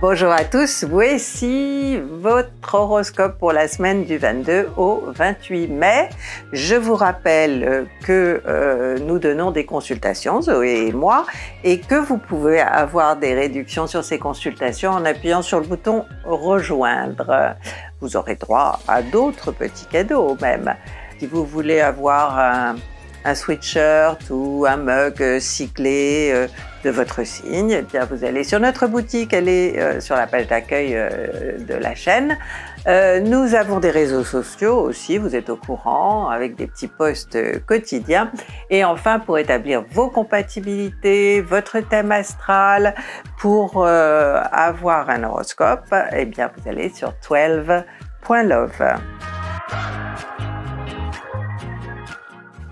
Bonjour à tous, voici votre horoscope pour la semaine du 22 au 28 mai. Je vous rappelle euh, que euh, nous donnons des consultations, Zoé et moi, et que vous pouvez avoir des réductions sur ces consultations en appuyant sur le bouton Rejoindre. Vous aurez droit à d'autres petits cadeaux même. Si vous voulez avoir un un sweatshirt ou un mug euh, cyclé euh, de votre signe, Eh bien vous allez sur notre boutique, elle est euh, sur la page d'accueil de la chaîne. nous avons des réseaux sociaux aussi, vous êtes au courant avec des petits posts quotidiens. Et enfin, pour établir vos compatibilités, votre thème astral, pour avoir un horoscope, et eh bien vous allez sur 12.love.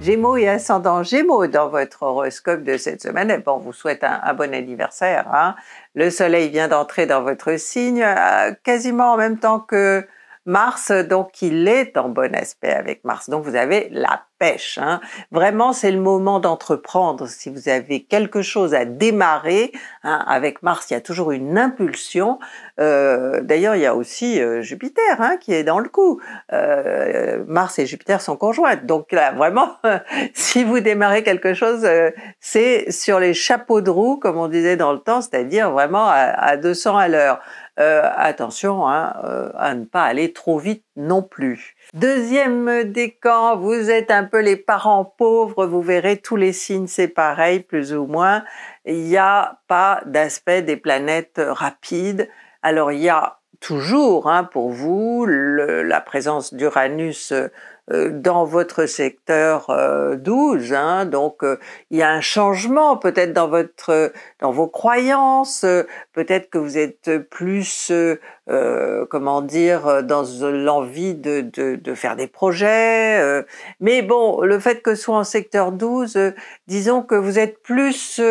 Gémeaux et ascendant Gémeaux dans votre horoscope de cette semaine, bon, on vous souhaite un, bon anniversaire. Hein. Le Soleil vient d'entrer dans votre signe euh, quasiment en même temps que Mars, donc il est en bon aspect avec Mars. Donc vous avez la pêche. Hein. Vraiment, c'est le moment d'entreprendre. Si vous avez quelque chose à démarrer, hein, avec Mars, il y a toujours une impulsion. Euh, d'ailleurs, il y a aussi euh, Jupiter hein, qui est dans le coup. Euh, Mars et Jupiter sont conjointes. Donc là, vraiment, si vous démarrez quelque chose, c'est sur les chapeaux de roue, comme on disait dans le temps, c'est-à-dire vraiment à 200 à l'heure. Euh, attention hein, euh, à ne pas aller trop vite non plus. Deuxième décan, vous êtes un peu les parents pauvres, vous verrez tous les signes c'est pareil plus ou moins. Il n'y a pas d'aspect des planètes rapides. Alors il y a toujours hein, pour vous la présence d'Uranus euh, euh, dans votre secteur 12. Euh, hein, donc euh, il y a un changement peut-être dans votre dans vos croyances, peut-être que vous êtes plus comment dire dans l'envie de, de, de, faire des projets. mais bon, le fait que ce soit en secteur 12, disons que vous êtes plus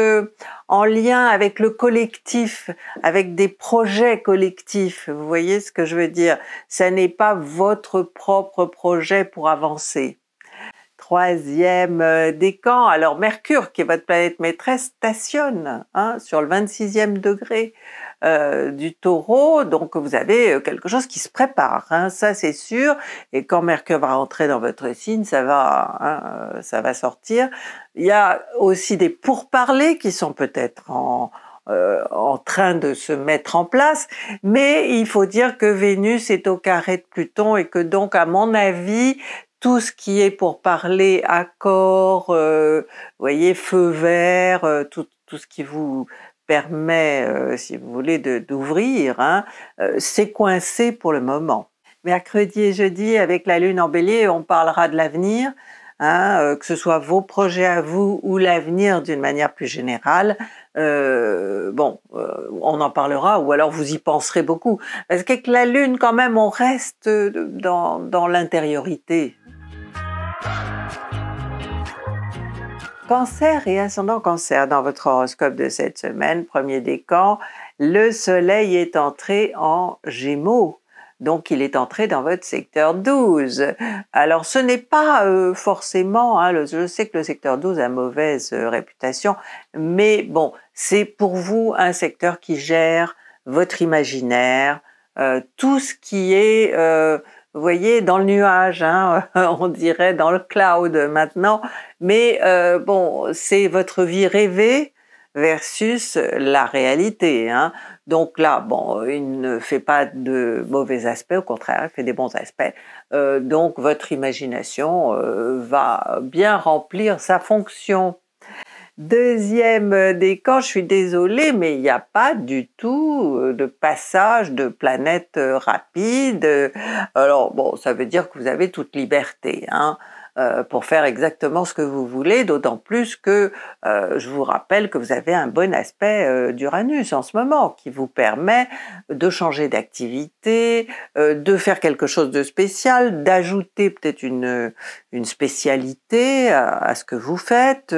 en lien avec le collectif, avec des projets collectifs. Vous voyez ce que je veux dire Ça n'est pas votre propre projet pour Avancé. avancer. Troisième euh, décan, alors Mercure, qui est votre planète maîtresse, stationne hein, sur le 26e degré euh, du taureau, donc vous avez euh, quelque chose qui se prépare, hein, ça c'est sûr, et quand Mercure va rentrer dans votre signe, ça va, hein, ça va sortir. Il y a aussi des pourparlers qui sont peut-être en, euh, en train de se mettre en place, mais il faut dire que Vénus est au carré de Pluton et que donc, à mon avis, tout ce qui est pour parler accord, euh, vous voyez, feu vert, euh, tout, ce qui vous permet, si vous voulez, d'ouvrir, hein, c'est coincé pour le moment. Mercredi et jeudi, avec la Lune en bélier, on parlera de l'avenir. Hein, euh, que ce soit vos projets à vous ou l'avenir d'une manière plus générale. Euh, bon, euh, on en parlera, ou alors vous y penserez beaucoup. Parce qu'avec la Lune, quand même, on reste dans, dans l'intériorité. Cancer et ascendant cancer dans votre horoscope de cette semaine, premier décan, le soleil est entré en gémeaux donc il est entré dans votre secteur 12. Alors ce n'est pas euh, forcément, hein, je sais que le secteur 12 a mauvaise euh, réputation, mais bon, c'est pour vous un secteur qui gère votre imaginaire, euh, tout ce qui est, vous voyez, dans le nuage, hein, on dirait dans le cloud maintenant, mais bon, c'est votre vie rêvée versus la réalité. Hein. Donc là, bon, euh, il ne fait pas de mauvais aspects, au contraire, il fait des bons aspects. Euh, donc votre imagination euh, va bien remplir sa fonction. Deuxième décan, je suis désolée, mais il n'y a pas du tout de passage de planète rapide. Alors bon, ça veut dire que vous avez toute liberté. Hein. Euh, pour faire exactement ce que vous voulez, d'autant plus que euh, je vous rappelle que vous avez un bon aspect euh, d'Uranus en ce moment qui vous permet de changer d'activité, de faire quelque chose de spécial, d'ajouter peut-être une, spécialité à, ce que vous faites,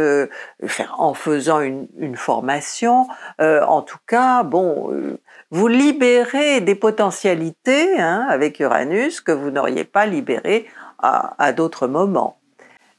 en faisant une, une formation. en tout cas, bon, vous libérez des potentialités hein, avec Uranus que vous n'auriez pas libérées à, d'autres moments.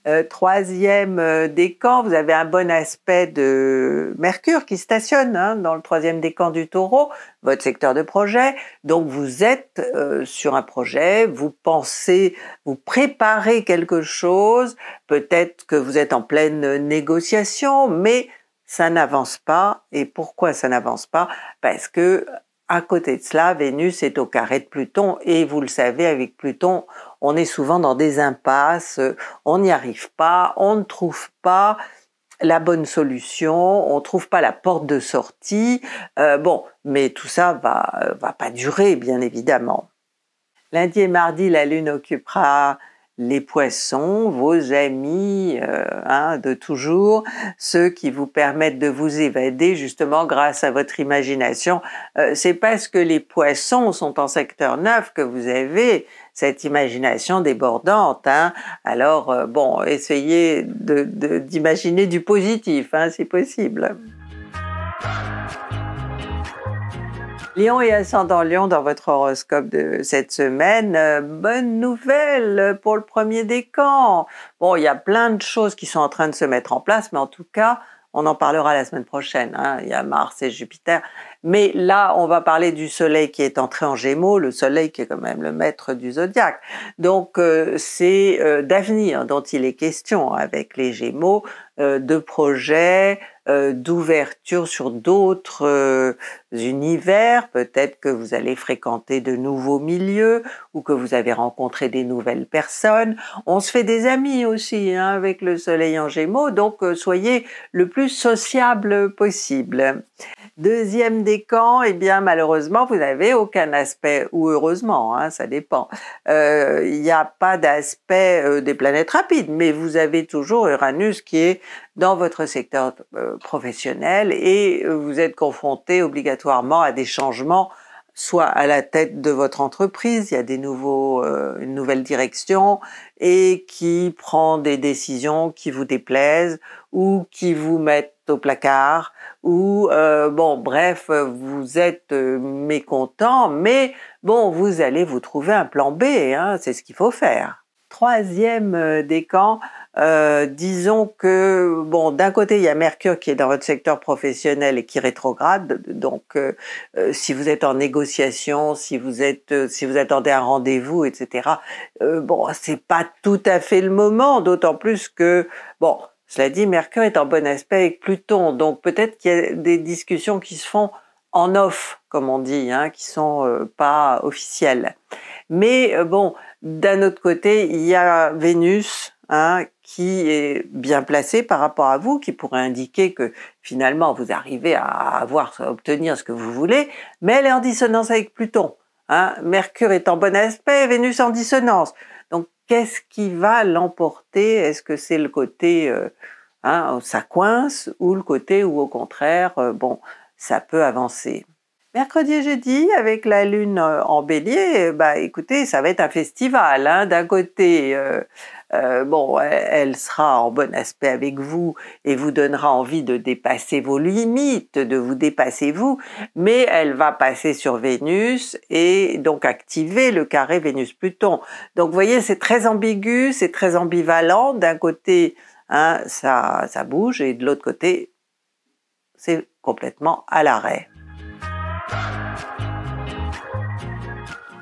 Euh, troisième euh, décan, vous avez un bon aspect de Mercure qui stationne hein, dans le troisième décan du taureau, votre secteur de projet. Donc vous êtes euh, sur un projet, vous pensez, vous préparez quelque chose, peut-être que vous êtes en pleine négociation, mais ça n'avance pas. Et pourquoi ça n'avance pas Parce que à côté de cela, Vénus est au carré de Pluton et vous le savez, avec Pluton, on est souvent dans des impasses, on n'y arrive pas, on ne trouve pas la bonne solution, on ne trouve pas la porte de sortie. Euh, bon, mais tout ça va, euh, va pas durer, bien évidemment. Lundi et mardi, la Lune occupera les poissons, vos amis euh, hein, de toujours, ceux qui vous permettent de vous évader justement grâce à votre imagination. Euh, c'est parce que les poissons sont en secteur 9 que vous avez cette imagination débordante. Hein. Alors euh, bon, essayez d'imaginer du positif, hein, si possible. Lion et ascendant Lion dans votre horoscope de cette semaine. Euh, bonne nouvelle pour le premier décan. Bon, il y a plein de choses qui sont en train de se mettre en place, mais en tout cas, on en parlera la semaine prochaine. Hein. Il y a Mars et Jupiter. Mais là, on va parler du Soleil qui est entré en Gémeaux, le Soleil qui est quand même le maître du zodiaque. Donc, euh, c'est euh, d'avenir dont il est question avec les Gémeaux, de projets, euh, d'ouverture sur d'autres euh, univers, peut-être que vous allez fréquenter de nouveaux milieux ou que vous avez rencontré des nouvelles personnes. On se fait des amis aussi hein, avec le soleil en gémeaux, donc euh, soyez le plus sociable possible. Deuxième décan, et eh bien malheureusement vous n'avez aucun aspect, ou heureusement, hein, ça dépend. Il n'y a pas d'aspect des planètes rapides, mais vous avez toujours Uranus qui est dans votre secteur professionnel et euh, vous êtes confronté obligatoirement à des changements soit à la tête de votre entreprise, il y a des nouveaux, euh, une nouvelle direction et qui prend des décisions qui vous déplaisent ou qui vous mettent au placard ou euh, bon bref vous êtes mécontent mais bon vous allez vous trouver un plan B hein, c'est ce qu'il faut faire. Troisième décan euh, disons que bon, d'un côté il y a Mercure qui est dans votre secteur professionnel et qui rétrograde. Donc, euh, euh, si vous êtes en négociation, si vous êtes, si vous attendez un rendez-vous, etc. bon, c'est pas tout à fait le moment, d'autant plus que bon, cela dit, Mercure est en bon aspect avec Pluton, donc peut-être qu'il y a des discussions qui se font en off, comme on dit, hein, qui sont pas officielles. Mais bon, d'un autre côté, il y a Vénus Hein, qui est bien placé par rapport à vous, qui pourrait indiquer que finalement vous arrivez à avoir, à obtenir ce que vous voulez, mais elle est en dissonance avec Pluton. Hein. Mercure est en bon aspect, Vénus en dissonance. Donc qu'est-ce qui va l'emporter Est-ce que c'est le côté euh, hein, ça coince ou le côté où au contraire, euh, bon, ça peut avancer Mercredi et jeudi, avec la lune euh, en bélier, bah écoutez, ça va être un festival. Hein, d'un côté, euh, euh, bon, elle sera en bon aspect avec vous et vous donnera envie de dépasser vos limites, de vous dépasser vous, mais elle va passer sur Vénus et donc activer le carré Vénus-Pluton. Donc vous voyez, c'est très ambigu, c'est très ambivalent. D'un côté, hein, ça, ça bouge et de l'autre côté, c'est complètement à l'arrêt.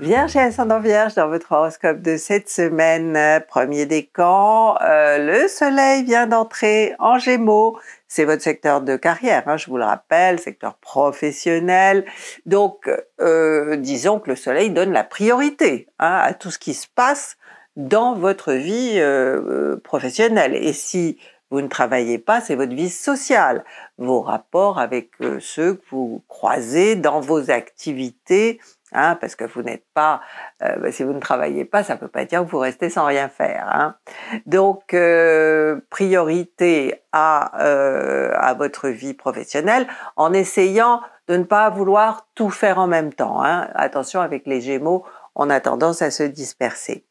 Vierge et ascendant Vierge dans votre horoscope de cette semaine, premier décan, euh, le soleil vient d'entrer en Gémeaux, c'est votre secteur de carrière, hein, je vous le rappelle, secteur professionnel. Donc, euh, disons que le soleil donne la priorité hein, à tout ce qui se passe dans votre vie euh, professionnelle. Et si vous ne travaillez pas, c'est votre vie sociale, vos rapports avec euh, ceux que vous croisez dans vos activités, hein, parce que vous n'êtes pas, euh, bah, si vous ne travaillez pas, ça ne peut pas dire que vous restez sans rien faire. Hein. Donc, euh, priorité à, euh, à votre vie professionnelle en essayant de ne pas vouloir tout faire en même temps. Hein. Attention avec les Gémeaux, on a tendance à se disperser.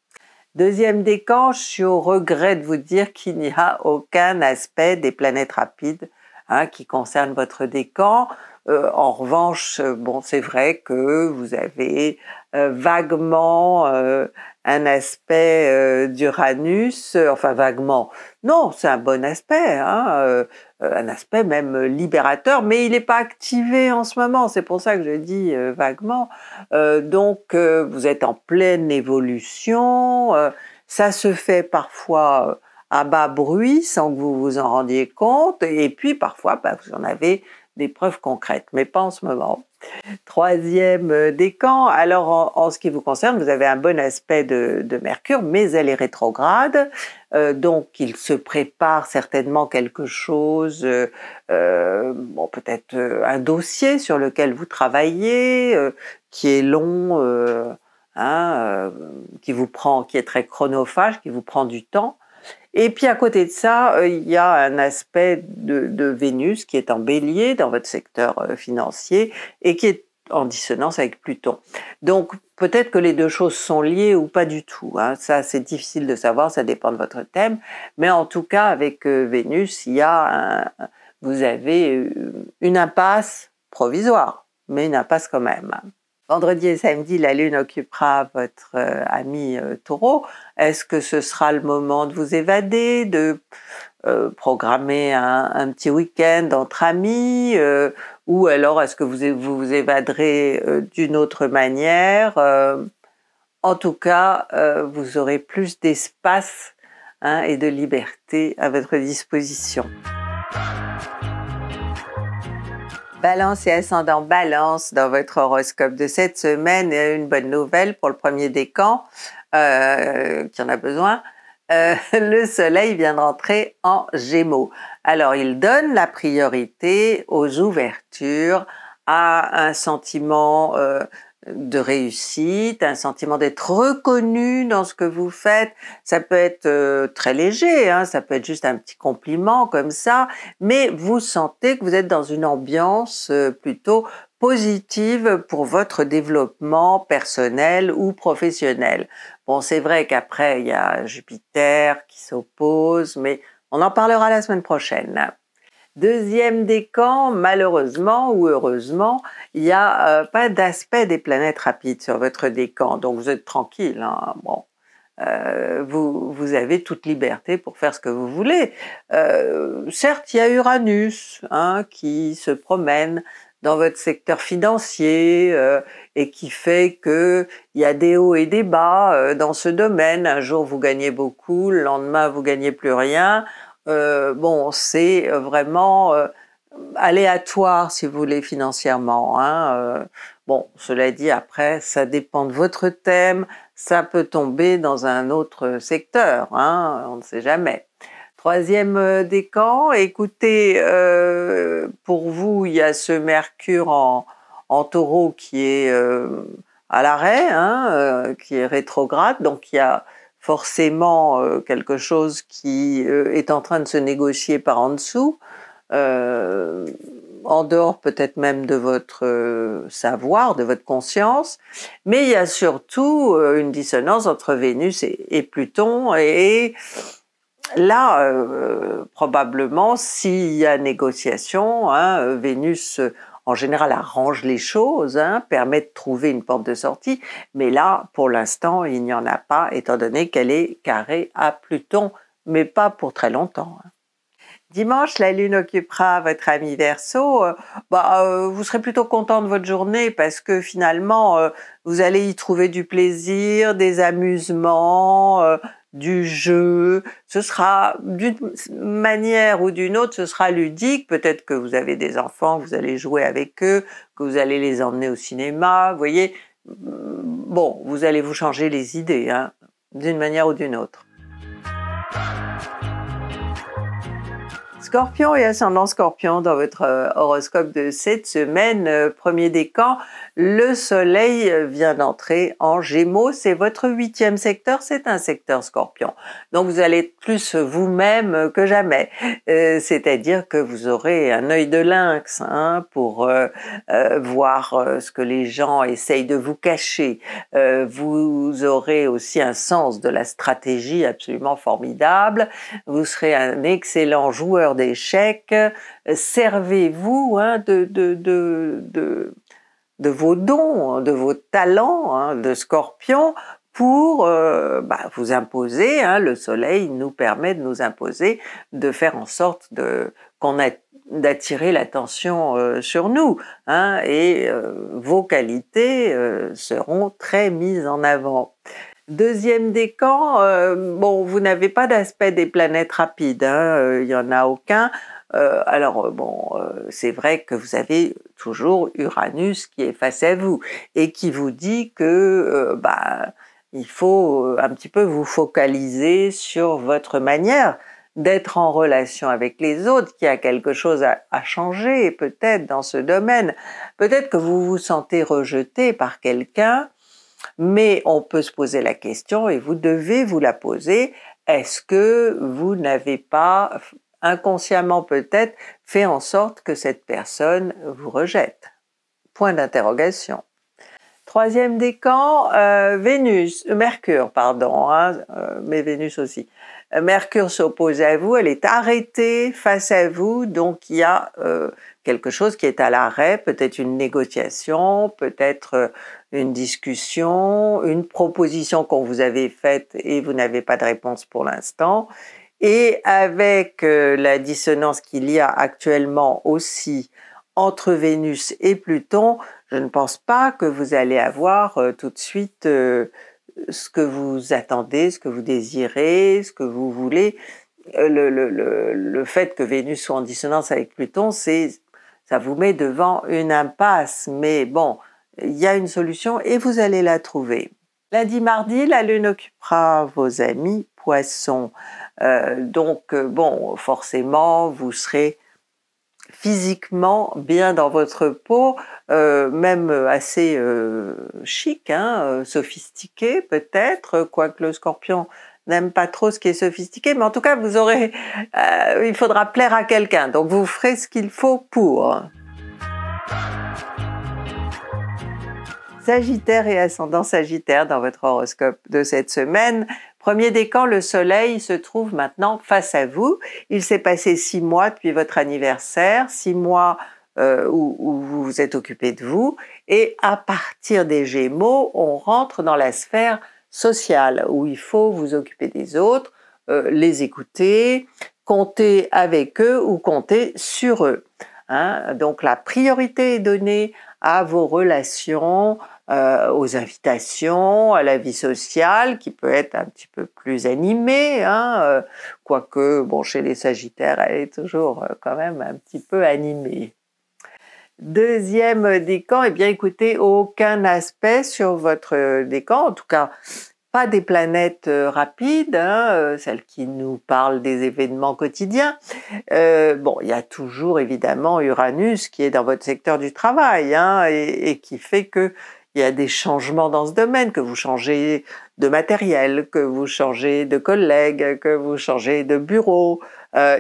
Deuxième décan, je suis au regret de vous dire qu'il n'y a aucun aspect des planètes rapides hein, qui concerne votre décan. Euh, en revanche, euh, bon, c'est vrai que vous avez euh, vaguement un aspect euh, d'Uranus, euh, enfin vaguement. Non, c'est un bon aspect, hein, euh, un aspect même libérateur, mais il n'est pas activé en ce moment, c'est pour ça que je dis vaguement. donc vous êtes en pleine évolution, ça se fait parfois à bas bruit sans que vous vous en rendiez compte, et puis parfois bah, vous en avez des preuves concrètes, mais pas en ce moment. Troisième euh, décan, alors en, ce qui vous concerne, vous avez un bon aspect de, Mercure, mais elle est rétrograde, euh, donc il se prépare certainement quelque chose, euh, bon, peut-être un dossier sur lequel vous travaillez, qui est long, hein, qui vous prend, qui est très chronophage, qui vous prend du temps. Et puis à côté de ça, euh, il y a un aspect de, Vénus qui est en bélier dans votre secteur euh, financier et qui est en dissonance avec Pluton. Donc peut-être que les deux choses sont liées ou pas du tout. Hein. Ça, c'est difficile de savoir, ça dépend de votre thème. Mais en tout cas, avec euh, Vénus, il y a vous avez une impasse provisoire, mais une impasse quand même. Vendredi et samedi, la Lune occupera votre euh, ami euh, taureau. Est-ce que ce sera le moment de vous évader, de euh, programmer un, petit week-end entre amis Ou alors est-ce que vous, vous évaderez d'une autre manière En tout cas, vous aurez plus d'espace hein, et de liberté à votre disposition. Balance et ascendant balance dans votre horoscope de cette semaine, euh, une bonne nouvelle pour le premier décan euh, qui en a besoin. Euh, le soleil vient de rentrer en gémeaux. Alors il donne la priorité aux ouvertures, à un sentiment de réussite, un sentiment d'être reconnu dans ce que vous faites. Ça peut être euh, très léger, hein, ça peut être juste un petit compliment comme ça, mais vous sentez que vous êtes dans une ambiance euh, plutôt positive pour votre développement personnel ou professionnel. Bon, c'est vrai qu'après, il y a Jupiter qui s'oppose, mais on en parlera la semaine prochaine. Deuxième décan, malheureusement ou heureusement, il n'y a euh, pas d'aspect des planètes rapides sur votre décan, donc vous êtes tranquille. Hein, bon. Euh, vous, avez toute liberté pour faire ce que vous voulez. Euh, certes, il y a Uranus hein, qui se promène dans votre secteur financier et qui fait qu'il y a des hauts et des bas dans ce domaine. Un jour vous gagnez beaucoup, le lendemain vous gagnez plus rien. Euh, bon, c'est euh, vraiment euh, aléatoire, si vous voulez, financièrement. Hein, bon, cela dit, après, ça dépend de votre thème, ça peut tomber dans un autre secteur, hein, on ne sait jamais. Troisième décan, écoutez, pour vous, il y a ce Mercure en, taureau qui est à l'arrêt, hein, qui est rétrograde, donc il y a forcément euh, quelque chose qui euh, est en train de se négocier par en dessous, euh, en dehors peut-être même de votre savoir, de votre conscience, mais il y a surtout une dissonance entre Vénus et, Pluton et, là, probablement, s'il y a négociation, hein, Vénus en général arrange les choses, hein, permet de trouver une porte de sortie, mais là, pour l'instant, il n'y en a pas, étant donné qu'elle est carrée à Pluton, mais pas pour très longtemps. Hein. Dimanche, la Lune occupera votre ami Verseau. Euh, bah, euh, vous serez plutôt content de votre journée parce que finalement, euh, vous allez y trouver du plaisir, des amusements, du jeu, ce sera d'une manière ou d'une autre, ce sera ludique, peut-être que vous avez des enfants, vous allez jouer avec eux, que vous allez les emmener au cinéma, vous voyez, bon, vous allez vous changer les idées, hein, d'une manière ou d'une autre. Scorpion et ascendant Scorpion dans votre euh, horoscope de cette semaine, euh, premier décan, le soleil euh, vient d'entrer en Gémeaux, c'est votre huitième secteur, c'est un secteur Scorpion. Donc vous allez être plus vous-même que jamais, c'est-à-dire que vous aurez un œil de lynx hein, pour voir ce que les gens essayent de vous cacher. vous aurez aussi un sens de la stratégie absolument formidable, vous serez un excellent joueur d'échecs, euh, servez-vous hein, de, vos dons, hein, de vos talents hein, de scorpion pour euh, bah, vous imposer. le soleil nous permet de nous imposer, de faire en sorte qu'on ait d'attirer l'attention euh, sur nous et vos qualités seront très mises en avant. Deuxième décan, euh, bon, vous n'avez pas d'aspect des planètes rapides, hein, euh, il n'y en a aucun. Euh, alors bon, c'est vrai que vous avez toujours Uranus qui est face à vous et qui vous dit que bah, il faut un petit peu vous focaliser sur votre manière d'être en relation avec les autres, qui a quelque chose à changer peut-être dans ce domaine. Peut-être que vous vous sentez rejeté par quelqu'un mais on peut se poser la question, et vous devez vous la poser, est-ce que vous n'avez pas inconsciemment peut-être fait en sorte que cette personne vous rejette Point d'interrogation. Troisième décan, euh, Vénus, euh, Mercure, pardon, hein, euh, mais Vénus aussi. Mercure s'oppose à vous, elle est arrêtée face à vous, donc il y a quelque chose qui est à l'arrêt, peut-être une négociation, peut-être euh, une discussion, une proposition qu'on vous avait faite et vous n'avez pas de réponse pour l'instant. Et avec euh, la dissonance qu'il y a actuellement aussi entre Vénus et Pluton, je ne pense pas que vous allez avoir euh, tout de suite ce que vous attendez, ce que vous désirez, ce que vous voulez. Le, le, le, le fait que Vénus soit en dissonance avec Pluton, c'est ça vous met devant une impasse, mais bon, il y a une solution et vous allez la trouver. Lundi, mardi, la lune occupera vos amis poissons. Euh, donc, euh, bon, forcément, vous serez physiquement bien dans votre peau, euh, même assez chic, hein, sophistiqué peut-être, quoique le scorpion n'aime pas trop ce qui est sophistiqué, mais en tout cas, vous aurez, euh, il faudra plaire à quelqu'un, donc vous ferez ce qu'il faut pour. Sagittaire et ascendant Sagittaire dans votre horoscope de cette semaine. Premier décan, le soleil se trouve maintenant face à vous. Il s'est passé six mois depuis votre anniversaire, six mois euh, où vous vous êtes occupé de vous. Et à partir des Gémeaux, on rentre dans la sphère social où il faut vous occuper des autres, euh, les écouter, compter avec eux ou compter sur eux. Hein. Donc la priorité est donnée à vos relations, euh, aux invitations, à la vie sociale qui peut être un petit peu plus animée, hein, euh, quoique bon chez les Sagittaires elle est toujours quand même un petit peu animée. Deuxième décan, eh bien écoutez, aucun aspect sur votre euh, décan, en tout cas pas des planètes euh, rapides, hein, euh, celles qui nous parlent des événements quotidiens. bon, il y a toujours évidemment Uranus qui est dans votre secteur du travail hein, et, qui fait que y a des changements dans ce domaine, que vous changez de matériel, que vous changez de collègues, que vous changez de bureau.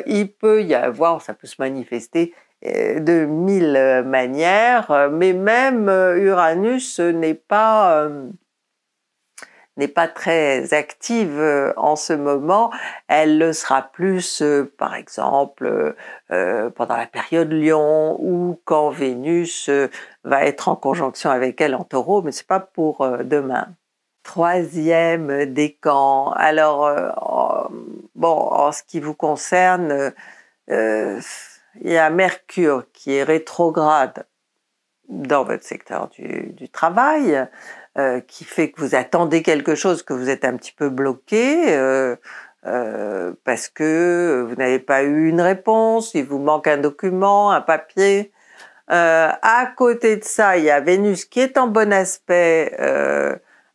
il peut y avoir, ça peut se manifester euh, de mille euh, manières, euh, mais même Uranus n'est pas n'est pas très active en ce moment. Elle le sera plus, par exemple, pendant la période Lyon, ou quand Vénus va être en conjonction avec elle en Taureau, mais c'est pas pour demain. Troisième décan. Alors, bon, en ce qui vous concerne il y a Mercure qui est rétrograde dans votre secteur du, travail, euh, qui fait que vous attendez quelque chose, que vous êtes un petit peu bloqué, euh, euh, parce que vous n'avez pas eu une réponse, il vous manque un document, un papier. à côté de ça, il y a Vénus qui est en bon aspect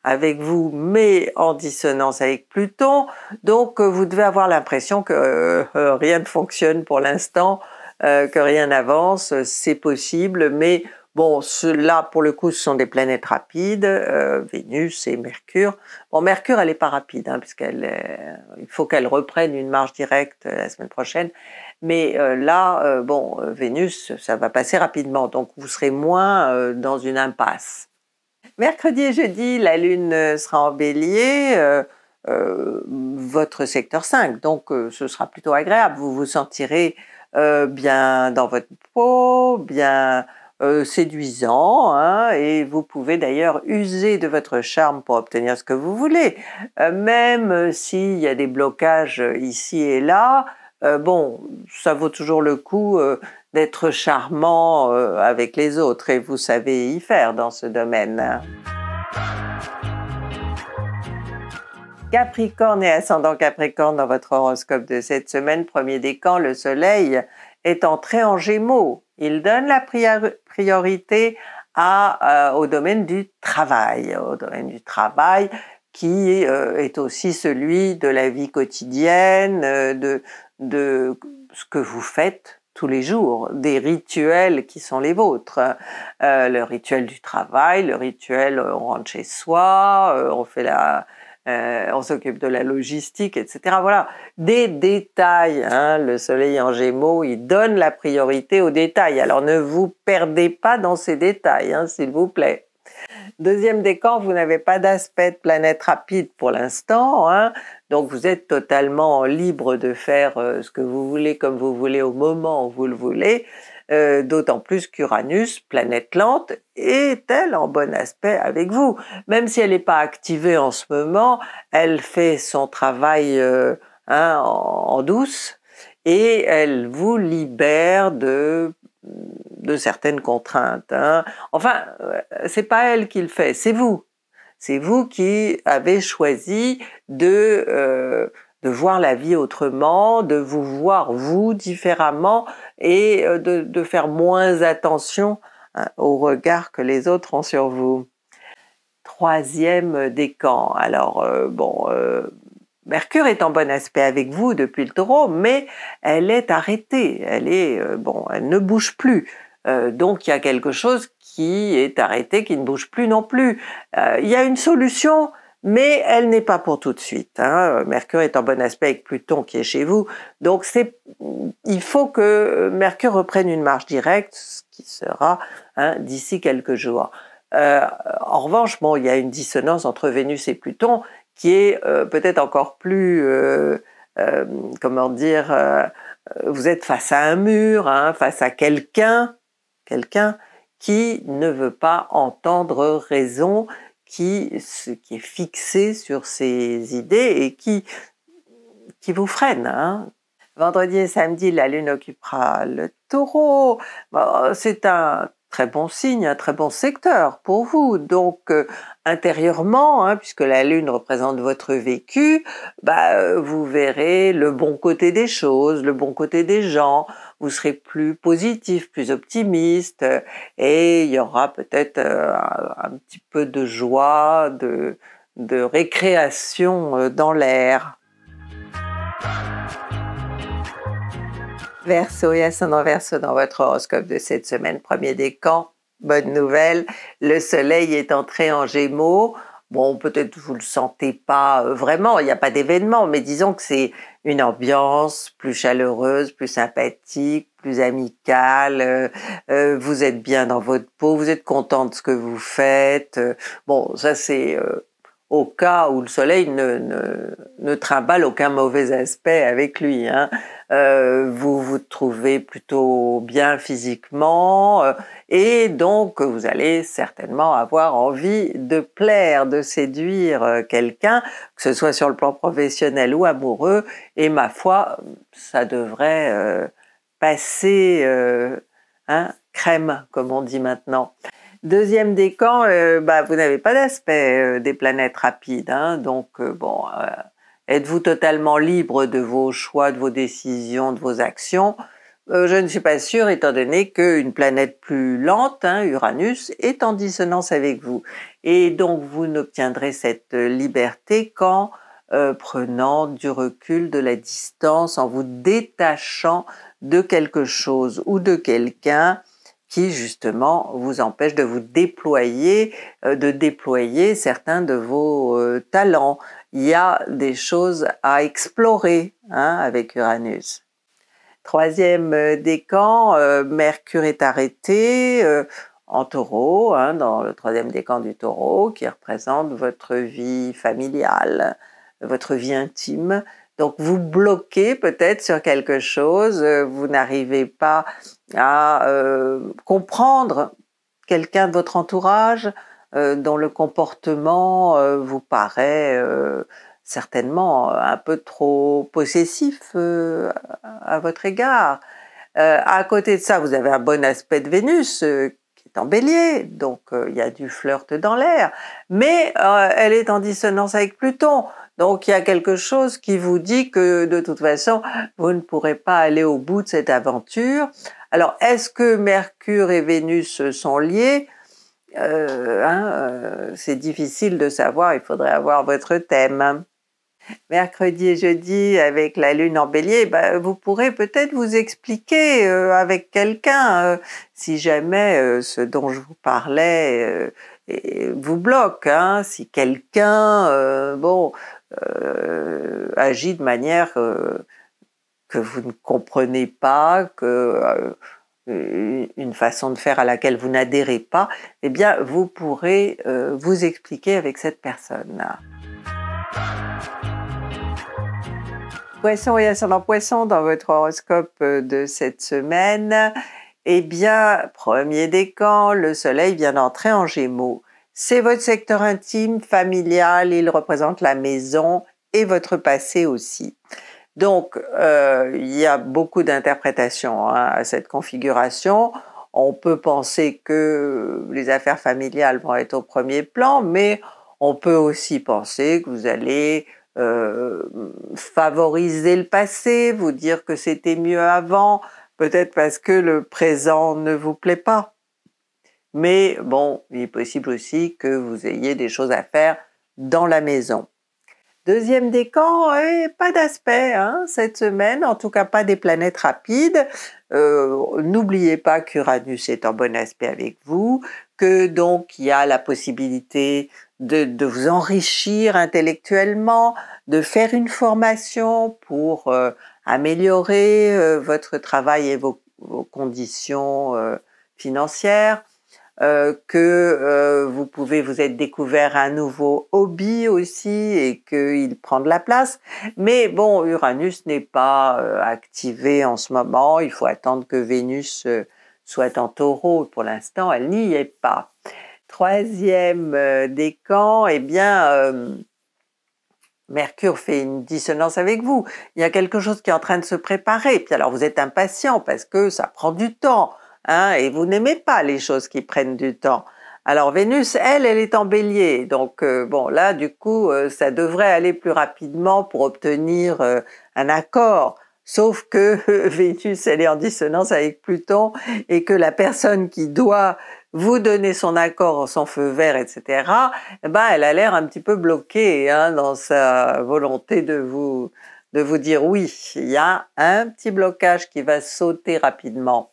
avec vous, mais en dissonance avec Pluton. Donc, vous devez avoir l'impression que rien ne fonctionne pour l'instant euh, que rien n'avance, c'est possible, mais bon, ceux-là, pour le coup, ce sont des planètes rapides, euh, Vénus et Mercure. Bon, Mercure, elle n'est pas rapide, hein, puisqu'il euh, faut qu'elle reprenne une marche directe la semaine prochaine, mais là, bon, Vénus, ça va passer rapidement, donc vous serez moins dans une impasse. Mercredi et jeudi, la Lune sera en bélier. votre secteur 5. Donc ce sera plutôt agréable, vous vous sentirez euh, bien dans votre peau, bien euh, séduisant, hein, et vous pouvez d'ailleurs user de votre charme pour obtenir ce que vous voulez. Euh, même s'il y a des blocages ici et là, bon, ça vaut toujours le coup d'être charmant avec les autres, et vous savez y faire dans ce domaine. Capricorne et ascendant Capricorne dans votre horoscope de cette semaine, premier décan, le soleil est entré en gémeaux. Il donne la priorité euh, au domaine du travail, au domaine du travail qui euh, est aussi celui de la vie quotidienne, euh, de ce que vous faites tous les jours, des rituels qui sont les vôtres. le rituel du travail, le rituel on rentre chez soi, on fait la, euh, on s'occupe de la logistique, etc. Voilà, des détails. Hein, le soleil en gémeaux, il donne la priorité aux détails. Alors ne vous perdez pas dans ces détails, hein, s'il vous plaît. Deuxième décan, vous n'avez pas d'aspect de planète rapide pour l'instant, hein. donc vous êtes totalement libre de faire euh, ce que vous voulez, comme vous voulez, au moment où vous le voulez. Euh, d'autant plus qu'Uranus, planète lente, est-elle en bon aspect avec vous Même si elle n'est pas activée en ce moment, elle fait son travail euh, hein, en, douce et elle vous libère de certaines contraintes. Hein. Enfin, euh, c'est pas elle qui le fait, c'est vous. C'est vous qui avez choisi de de voir la vie autrement, de vous voir vous différemment et euh, de, faire moins attention hein, au regard que les autres ont sur vous. Troisième décan. Alors euh, bon, euh, Mercure est en bon aspect avec vous depuis le taureau, mais elle est arrêtée, elle est bon, elle ne bouge plus. donc il y a quelque chose qui est arrêté, qui ne bouge plus non plus. Il y a une solution mais elle n'est pas pour tout de suite. Hein. Mercure est en bon aspect avec Pluton qui est chez vous, donc il faut que Mercure reprenne une marche directe, ce qui sera hein, d'ici quelques jours. Euh, en revanche, il y a une dissonance entre Vénus et Pluton qui est euh, peut-être encore plus, euh, comment dire, vous êtes face à un mur, hein, face à quelqu'un, quelqu'un qui ne veut pas entendre raison, qui, qui est fixé sur ses idées et qui, vous freine. Hein. Vendredi et samedi, la Lune occupera le taureau. C'est un très bon signe, un très bon secteur pour vous. Donc euh, intérieurement, hein, puisque la lune représente votre vécu, bah, vous verrez le bon côté des choses, le bon côté des gens vous serez plus positif, plus optimiste, euh, et il y aura peut-être euh, un, petit peu de joie, de, récréation euh, dans l'air. Verseau et ascendant verso dans votre horoscope de cette semaine, premier décan. Bonne nouvelle, le soleil est entré en gémeaux. Bon, peut-être vous le sentez pas euh, vraiment, il n'y a pas d'événement, mais disons que c'est une ambiance plus chaleureuse, plus sympathique, plus amicale. Euh, euh, vous êtes bien dans votre peau, vous êtes content de ce que vous faites. bon, ça c'est au cas où le soleil ne, ne, trimballe aucun mauvais aspect avec lui. Hein. Euh, vous vous trouvez plutôt bien physiquement euh, et donc vous allez certainement avoir envie de plaire, de séduire euh, quelqu'un, que ce soit sur le plan professionnel ou amoureux. Et ma foi, ça devrait passer hein, crème, comme on dit maintenant. Deuxième décan, euh, bah, vous n'avez pas d'aspect euh, des planètes rapides, hein, donc euh, bon, êtes-vous totalement libre de vos choix, de vos décisions, de vos actions Je ne suis pas sûre, étant donné qu'une planète plus lente, hein, Uranus, est en dissonance avec vous. Et donc vous n'obtiendrez cette liberté qu'en prenant du recul, de la distance, en vous détachant de quelque chose ou de quelqu'un qui justement vous empêche de vous déployer, euh, de déployer certains de vos euh, talents. Il y a des choses à explorer hein, avec Uranus. Troisième euh, décan, Mercure est arrêté en taureau, hein, dans le troisième décan du taureau, qui représente votre vie familiale, votre vie intime. Donc vous bloquez peut-être sur quelque chose, vous n'arrivez pas à euh, comprendre quelqu'un de votre entourage euh, dont le comportement euh, vous paraît certainement un peu trop possessif à votre égard. à côté de ça, vous avez un bon aspect de Vénus qui est en bélier, donc il y a du flirt dans l'air, mais elle est en dissonance avec Pluton. Donc il y a quelque chose qui vous dit que de toute façon, vous ne pourrez pas aller au bout de cette aventure, alors, est-ce que Mercure et Vénus sont liés euh, hein, euh, C'est difficile de savoir, il faudrait avoir votre thème. Mercredi et jeudi, avec la Lune en bélier, bah, vous pourrez peut-être vous expliquer euh, avec quelqu'un si jamais ce dont je vous parlais vous bloque, hein, si quelqu'un bon, agit de manière que vous ne comprenez pas, que euh, une façon de faire à laquelle vous n'adhérez pas, eh bien, vous pourrez euh, vous expliquer avec cette personne. Poisson et ascendant poisson dans votre horoscope euh, de cette semaine. Eh bien, premier décan, le soleil vient d'entrer en gémeaux. C'est votre secteur intime, familial, il représente la maison et votre passé aussi. Donc, euh, il y a beaucoup d'interprétations hein, à cette configuration. On peut penser que les affaires familiales vont être au premier plan, mais on peut aussi penser que vous allez euh, favoriser le passé, vous dire que c'était mieux avant, peut-être parce que le présent ne vous plaît pas. Mais bon, il est possible aussi que vous ayez des choses à faire dans la maison. Deuxième décan, et pas d'aspect hein, cette semaine, en tout cas pas des planètes rapides. Euh, n'oubliez pas qu'Uranus est en bon aspect avec vous, que donc il y a la possibilité de, vous enrichir intellectuellement, de faire une formation pour euh, améliorer euh, votre travail et vos conditions financières. Euh, que euh, vous pouvez vous être découvert un nouveau hobby aussi et qu'il prend de la place. Mais bon, Uranus n'est pas euh, activé en ce moment. Il faut attendre que Vénus soit en taureau. Pour l'instant, elle n'y est pas. Troisième décan, eh bien, Mercure fait une dissonance avec vous. Il y a quelque chose qui est en train de se préparer. Puis alors, vous êtes impatient parce que ça prend du temps Hein, et vous n'aimez pas les choses qui prennent du temps. Alors Vénus, elle, elle est en bélier, donc euh, bon là du coup euh, ça devrait aller plus rapidement pour obtenir euh, un accord, sauf que Vénus elle est en dissonance avec Pluton et que la personne qui doit vous donner son accord, son feu vert, etc., eh ben, elle a l'air un petit peu bloquée hein, dans sa volonté de vous, de vous dire oui, il y a un petit blocage qui va sauter rapidement.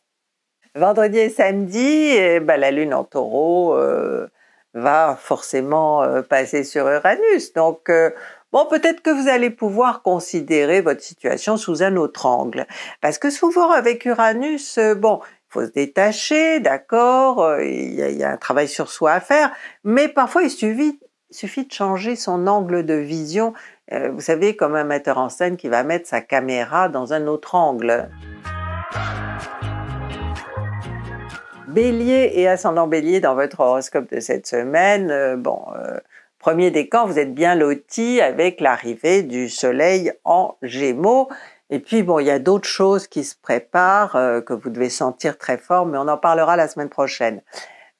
Vendredi et samedi, eh ben, la Lune en taureau euh, va forcément euh, passer sur Uranus. Donc, euh, bon, peut-être que vous allez pouvoir considérer votre situation sous un autre angle. Parce que souvent avec Uranus, bon, il faut se détacher, d'accord, il y, a un travail sur soi à faire, mais parfois il suffit de changer son angle de vision. vous savez, comme un metteur en scène qui va mettre sa caméra dans un autre angle. Bélier et ascendant Bélier dans votre horoscope de cette semaine, euh, bon, euh, premier décan, vous êtes bien loti avec l'arrivée du soleil en Gémeaux. Et puis bon, il y a d'autres choses qui se préparent euh, que vous devez sentir très fort, mais on en parlera la semaine prochaine.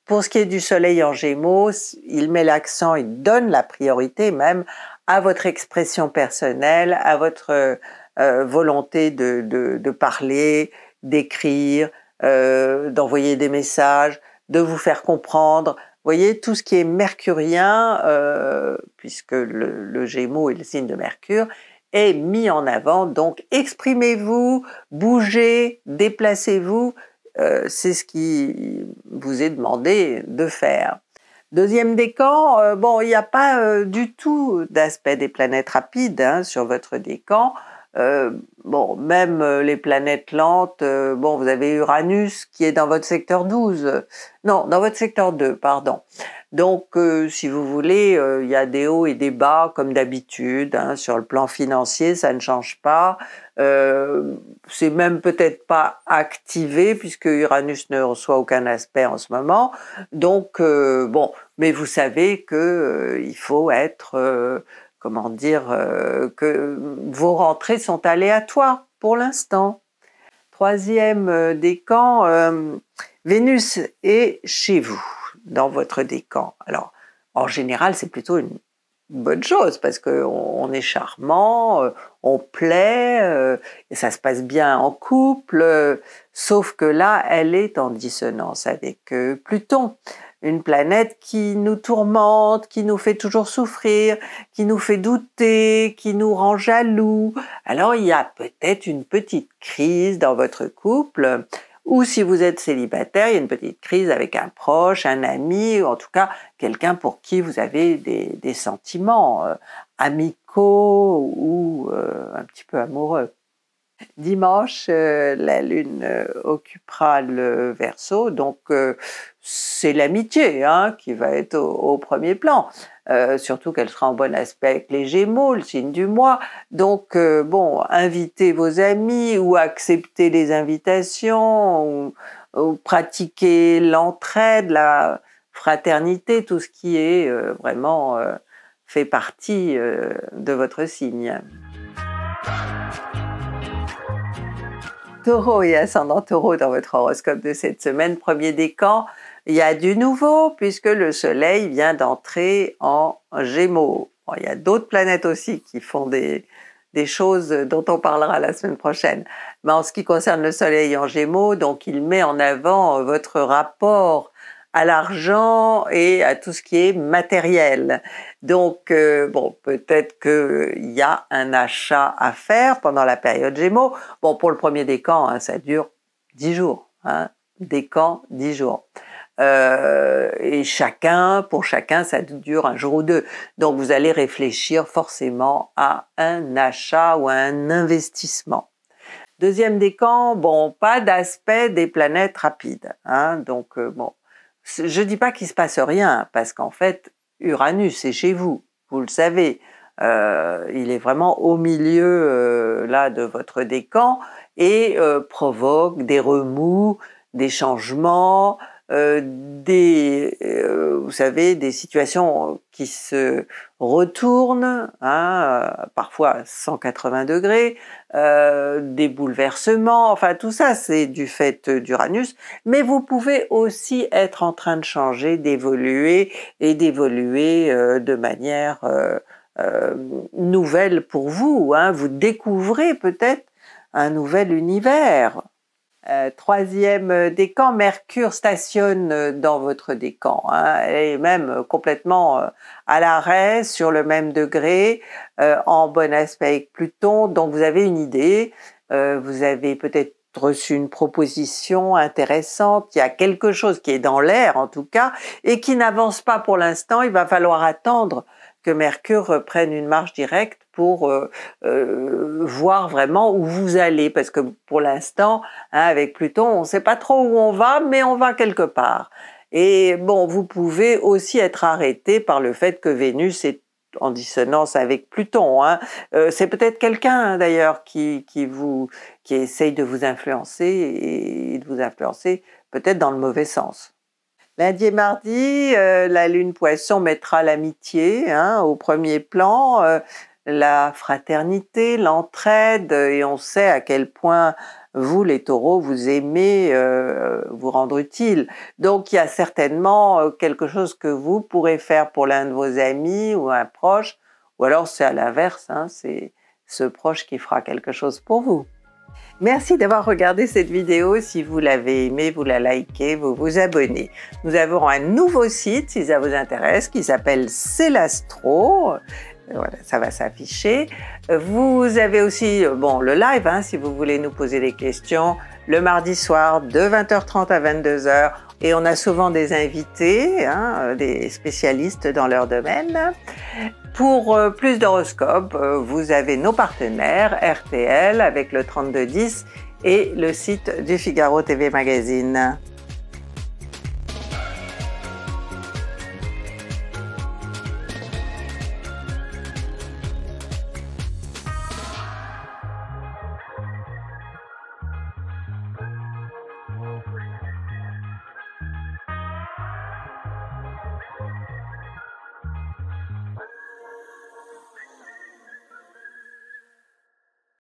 Pour ce qui est du soleil en Gémeaux, il met l'accent, il donne la priorité même à votre expression personnelle, à votre volonté de parler, d'écrire, euh, d'envoyer des messages, de vous faire comprendre. Vous voyez, tout ce qui est mercurien, euh, puisque le, Gémeaux est le signe de Mercure, est mis en avant. Donc, exprimez-vous, bougez, déplacez-vous. Euh, c'est ce qui vous est demandé de faire. Deuxième décan, bon, il n'y a pas du tout d'aspect des planètes rapides hein, sur votre décan. Euh, bon, même euh, les planètes lentes, euh, bon, vous avez Uranus qui est dans votre secteur 12. Non, dans votre secteur 2, pardon. Donc, si vous voulez, il y a des hauts et des bas, comme d'habitude. Hein, sur le plan financier, ça ne change pas. c'est même peut-être pas activé, puisque Uranus ne reçoit aucun aspect en ce moment. Donc, bon, mais vous savez que il faut être comment dire, euh, que vos rentrées sont aléatoires pour l'instant. Troisième euh, décan, euh, Vénus est chez vous, dans votre décan. Alors, en général, c'est plutôt une bonne chose parce qu'on est charmant, on plaît, ça se passe bien en couple, sauf que là, elle est en dissonance avec Pluton une planète qui nous tourmente, qui nous fait toujours souffrir, qui nous fait douter, qui nous rend jaloux. Alors il y a peut-être une petite crise dans votre couple, ou si vous êtes célibataire, il y a une petite crise avec un proche, un ami, ou en tout cas quelqu'un pour qui vous avez des, sentiments euh, amicaux ou euh, un petit peu amoureux. Dimanche, euh, la Lune euh, occupera le Verseau, donc euh, c'est l'amitié hein, qui va être au, premier plan. surtout qu'elle sera en bon aspect avec les Gémeaux, le signe du mois. Donc bon, invitez vos amis ou acceptez les invitations ou, ou pratiquez l'entraide, la fraternité, tout ce qui est vraiment fait partie de votre signe taureau et ascendant taureau dans votre horoscope de cette semaine, premier décan, il y a du nouveau puisque le soleil vient d'entrer en gémeaux. il y a d'autres planètes aussi qui font des, des choses dont on parlera la semaine prochaine. Mais en ce qui concerne le soleil en gémeaux, donc il met en avant votre rapport à l'argent et à tout ce qui est matériel. Donc, euh, bon, peut-être qu'il y a un achat à faire pendant la période Gémeaux. Bon, pour le premier décan, hein, ça dure 10 jours. Hein, décan, 10 jours. Euh, et chacun, pour chacun, ça dure un jour ou deux. Donc, vous allez réfléchir forcément à un achat ou à un investissement. Deuxième décan, bon, pas d'aspect des planètes rapides. Hein, donc, euh, bon, je ne dis pas qu'il se passe rien, parce qu'en fait, Uranus est chez vous, vous le savez. Euh, il est vraiment au milieu euh, là de votre décan et euh, provoque des remous, des changements, euh, des, euh, vous savez, des situations qui se retournent, hein, euh, parfois à 180 degrés, des bouleversements, enfin tout ça c'est du fait d'Uranus, mais vous pouvez aussi être en train de changer, d'évoluer et d'évoluer de manière nouvelle pour vous. Hein. Vous découvrez peut-être un nouvel univers. Euh, troisième euh, décan, Mercure stationne euh, dans votre décan. Hein, et même complètement à l'arrêt, sur le même degré, en bon aspect avec Pluton. Donc vous avez une idée, vous avez peut-être reçu une proposition intéressante, il y a quelque chose qui est dans l'air en tout cas, et qui n'avance pas pour l'instant. Il va falloir attendre que Mercure prenne une marche directe pour euh, euh, voir vraiment où vous allez, parce que pour l'instant, hein, avec Pluton, on ne sait pas trop où on va, mais on va quelque part. Et bon, vous pouvez aussi être arrêté par le fait que Vénus est en dissonance avec Pluton. Hein. Euh, c'est peut-être quelqu'un hein, d'ailleurs qui, qui, vous, qui essaye de vous influencer et, de vous influencer peut-être dans le mauvais sens. Lundi et mardi, la lune poisson mettra l'amitié au premier plan la fraternité, l'entraide, et on sait à quel point vous, les taureaux, vous aimez euh, vous rendre utile. Donc il y a certainement euh, quelque chose que vous pourrez faire pour l'un de vos amis ou un proche, ou alors c'est à l'inverse, hein, c'est ce proche qui fera quelque chose pour vous. Merci d'avoir regardé cette vidéo. Si vous l'avez aimée, vous la likez, vous vous abonnez. Nous avons un nouveau site, si ça vous intéresse, qui s'appelle C'est l'Astro. Voilà, ça va s'afficher. Vous avez aussi euh, bon, le live, hein, si vous voulez nous poser des questions, le mardi soir de 20h30 à 22h. Et on a souvent des invités, hein, euh, des spécialistes dans leur domaine. Pour euh, plus d'horoscopes, vous avez nos partenaires RTL avec le 3210 et le site du Figaro TV Magazine.